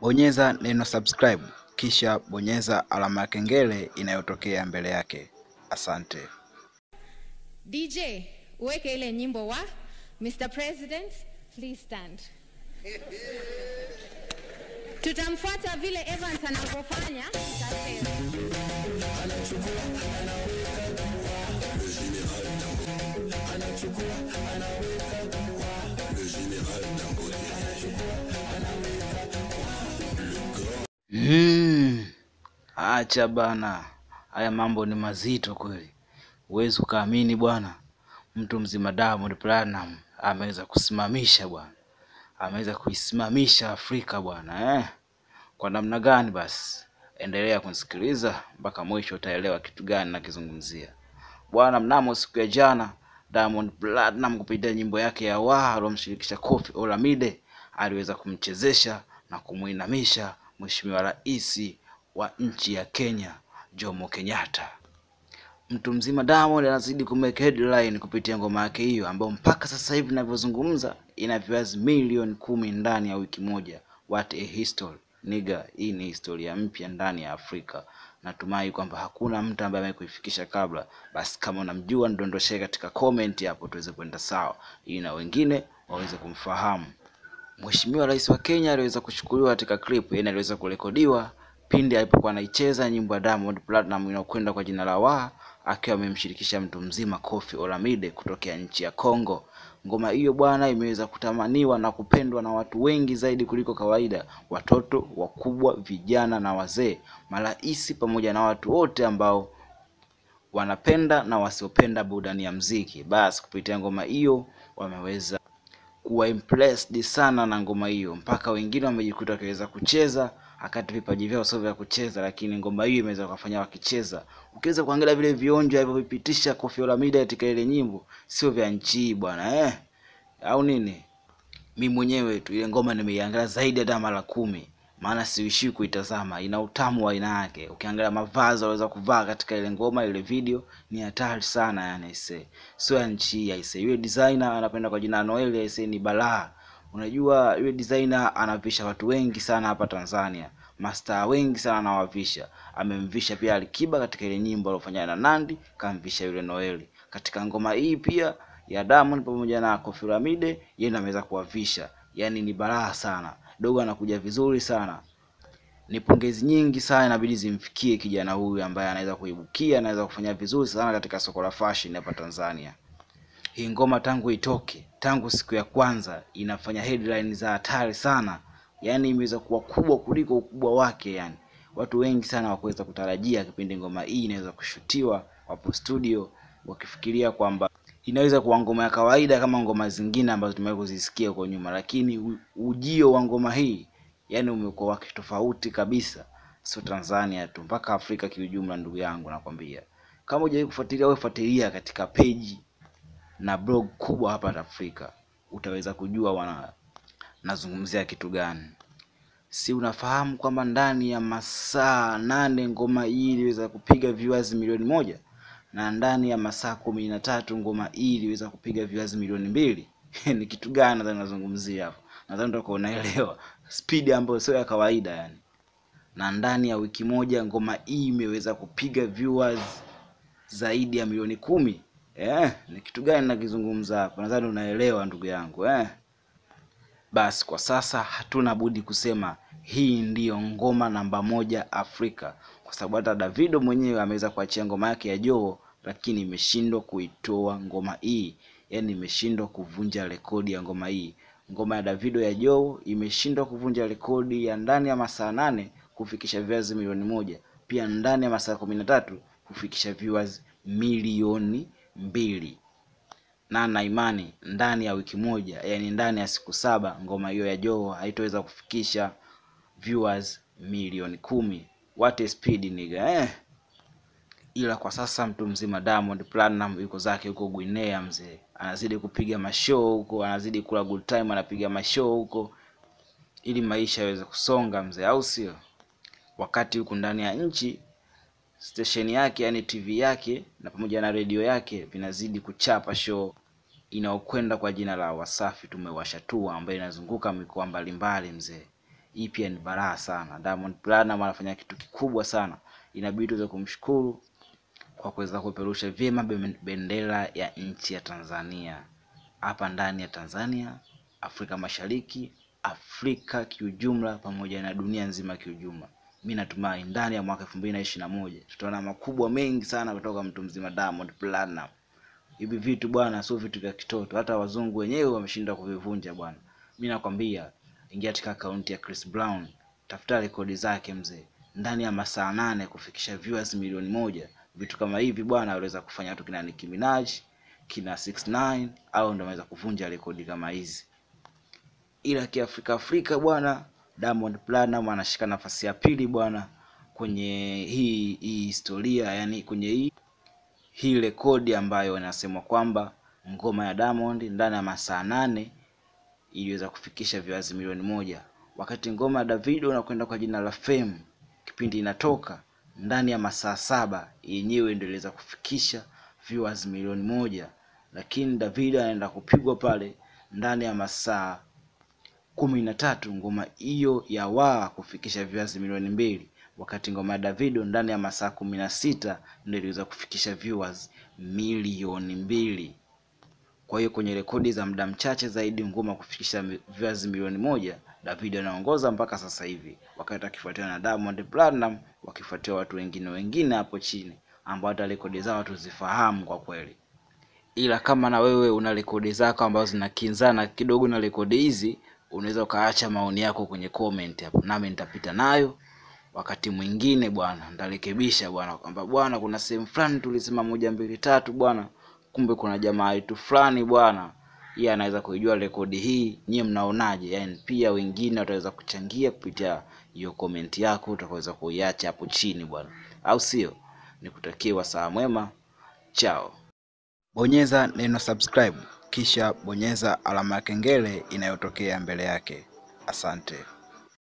bonyeza neno subscribe, kisha bonyeza alama ya kengele inayotokea mbele yake. Asante. DJ, uweke ile nyimbo wa Mr. President, please stand. Tutamfuata vile Evans anavyofanya, tutacheza. Mm, acha bana, haya mambo ni mazito kweli, huwezi ukaamini bwana. Mtu mzima Diamond Platnumz ameweza kusimamisha bwana, ameweza kuisimamisha Afrika bwana eh. Kwa namna gani? Basi endelea kunisikiliza mpaka mwisho, utaelewa kitu gani nakizungumzia bwana. Mnamo siku ya jana, Diamond Platnumz kupitia nyimbo yake ya Waah alomshirikisha Koffi Olamide aliweza kumchezesha na kumuinamisha Mheshimiwa Rais wa nchi ya Kenya Jomo Kenyatta. Mtu mzima Diamond anazidi kumeka headline kupitia ngoma yake hiyo ambayo mpaka sasa hivi ninavyozungumza ina views milioni kumi ndani ya wiki moja. What a history niga, hii ni historia mpya ndani ya Afrika. Natumai kwamba hakuna mtu ambaye amekuifikisha kabla. Basi kama unamjua, ndondoshe katika comment hapo tuweze kwenda sawa, ili na wengine waweze kumfahamu. Mheshimiwa Rais wa Kenya aliweza kuchukuliwa katika clip, yeye aliweza kurekodiwa pindi alipokuwa anaicheza nyimbo ya Diamond Platinum inayokwenda kwa jina la Wa, akiwa amemshirikisha mtu mzima Koffi Olomide kutokea nchi ya Kongo. Ngoma hiyo bwana imeweza kutamaniwa na kupendwa na watu wengi zaidi kuliko kawaida, watoto, wakubwa, vijana na wazee, marais pamoja na watu wote ambao wanapenda na wasiopenda burudani ya mziki. Basi kupitia ngoma hiyo wameweza kuwa impressed sana na ngoma hiyo, mpaka wengine wamejikuta wakiweza kucheza akati vipaji vyao sio vya kucheza, lakini ngoma hiyo imeweza kufanya wakicheza. Ukiweza kuangalia vile vionjo alivyovipitisha Koffi Olomide katika ile nyimbo, sio vya nchi hii bwana eh, au nini? Mi mwenyewe tu ile ngoma nimeiangalia zaidi ya mara kumi maana siishii kuitazama, ina utamu wa aina yake. Ukiangalia mavazi waweza kuvaa katika ile ngoma, ile video ni hatari sana, yani ise sio ya nchi ya ise. Yule designer anapenda kwa jina Noel ise ni balaa. Unajua yule designer anavisha watu wengi sana hapa Tanzania, mastaa wengi sana anawavisha. Amemvisha pia Alikiba katika ile nyimbo aliyofanya na Nandi, kamvisha yule Noel katika ngoma hii pia ya Diamond pamoja na Koffi Olomide, yeye ndiye ameweza kuwavisha, yani ni balaa sana dogo anakuja vizuri sana ni pongezi nyingi sana inabidi zimfikie kijana huyu ambaye anaweza kuibukia anaweza kufanya vizuri sana katika soko la fashion hapa tanzania hii ngoma tangu itoke tangu siku ya kwanza inafanya headline za hatari sana yani imeweza kuwa kubwa kuliko ukubwa wake yani watu wengi sana wakuweza kutarajia kipindi ngoma hii inaweza kushutiwa wapo studio wakifikiria kwamba inaweza kuwa ngoma ya kawaida kama ngoma zingine ambazo tumewahi kuzisikia kwa nyuma, lakini ujio wa ngoma hii yani umekuwa wake tofauti kabisa, sio Tanzania tu, mpaka Afrika kiujumla. Ndugu yangu, nakwambia kama hujawahi kufuatilia, wewe fuatilia katika peji na blog kubwa hapa Afrika, utaweza kujua wana nazungumzia kitu gani. Si unafahamu kwamba ndani ya masaa nane ngoma hii iliweza kupiga viewers milioni moja? na ndani ya masaa kumi na tatu ngoma hii iliweza kupiga viwazi milioni mbili ni kitu gani nadhani nazungumzia hapo nadhani utakuwa unaelewa spidi ambayo sio ya kawaida yani na ndani ya wiki moja ngoma hii imeweza kupiga viewers zaidi ya milioni kumi eh, ni kitu gani nakizungumza hapa nadhani unaelewa ndugu yangu eh. Basi kwa sasa hatuna budi kusema hii ndiyo ngoma namba moja Afrika, kwa sababu hata Davido mwenyewe ameweza kuachia ngoma yake ya Joho, lakini imeshindwa kuitoa ngoma hii, yaani imeshindwa kuvunja rekodi ya ngoma hii. Ngoma ya Davido ya Joho imeshindwa kuvunja rekodi ya ndani ya masaa nane kufikisha viewers milioni moja, pia ndani ya masaa kumi na tatu kufikisha viewers milioni mbili na na imani ndani ya wiki moja, yani ndani ya siku saba, ngoma hiyo ya Joho haitoweza kufikisha viewers milioni kumi. What a speed nigga eh? Ila kwa sasa mtu mzima Diamond Platinum yuko zake huko Guinea mzee, anazidi kupiga mashow huko, anazidi kula good time, anapiga mashow huko ili maisha yaweze kusonga mzee, au sio? Wakati huku ndani ya nchi station yake yani tv yake na pamoja na redio yake vinazidi kuchapa show inayokwenda kwa jina la wasafi tumewasha tua ambayo inazunguka mikoa mbalimbali mzee hii pia ni baraa sana diamond platinum anafanya kitu kikubwa sana inabidi tuweze kumshukuru kwa kuweza kupeperusha vyema bendera ya nchi ya tanzania hapa ndani ya tanzania afrika mashariki afrika kiujumla pamoja na dunia nzima kiujumla mi natumai ndani ya mwaka elfu mbili na ishiri na moja tutaona makubwa mengi sana kutoka mtu mzima Diamond Platinum. Hivi vitu bwana, sio vitu vya kitoto, hata wazungu wenyewe wameshindwa kuvivunja bwana. Mi nakwambia, ingia katika akaunti ya Chris Brown, tafuta rekodi zake mzee, ndani ya masaa nane kufikisha viewers milioni moja. Vitu kama hivi bwana, aliweza kufanya watu kina Nicki Minaj kina 69 au ndio wameweza kuvunja rekodi kama hizi, ila kiafrika Afrika bwana Diamond Platinum anashika nafasi ya pili bwana kwenye hii hii historia, yani kwenye hii hii rekodi ambayo inasemwa kwamba ngoma ya Diamond ndani ya masaa nane iliweza kufikisha viwazi milioni moja, wakati ngoma ya Davido inakwenda kwa jina la Fame kipindi inatoka ndani ya masaa saba yenyewe ndio iliweza kufikisha viewers milioni moja, lakini Davido anaenda kupigwa pale ndani ya masaa kumi na tatu ngoma hiyo ya waa kufikisha viewers milioni mbili wakati ngoma ya Davido ndani ya masaa kumi na sita ndio iliweza kufikisha viewers milioni mbili. Kwa hiyo kwenye rekodi za muda mchache zaidi ngoma kufikisha viewers milioni moja, Davido anaongoza mpaka sasa hivi, wakati akifuatiwa na Diamond Platinum, wakifuatiwa watu wengine wengine hapo chini ambao hata rekodi zao tuzifahamu kwa kweli. Ila kama na wewe una rekodi zako ambazo zinakinzana kidogo na rekodi hizi, unaweza ukaacha maoni yako kwenye comment hapo, nami nitapita nayo wakati mwingine bwana, ndarekebisha bwana, kwamba bwana, kuna sehemu fulani tulisema moja mbili tatu bwana, kumbe kuna jamaa yetu fulani bwana, yeye anaweza kuijua rekodi hii. Nyie mnaonaje? Yani pia wengine wataweza kuchangia kupitia hiyo comment yako utakaweza kuiacha hapo chini bwana, au sio? Nikutakie wasaa mwema, chao. Bonyeza neno subscribe kisha bonyeza alama ya kengele inayotokea mbele yake. Asante.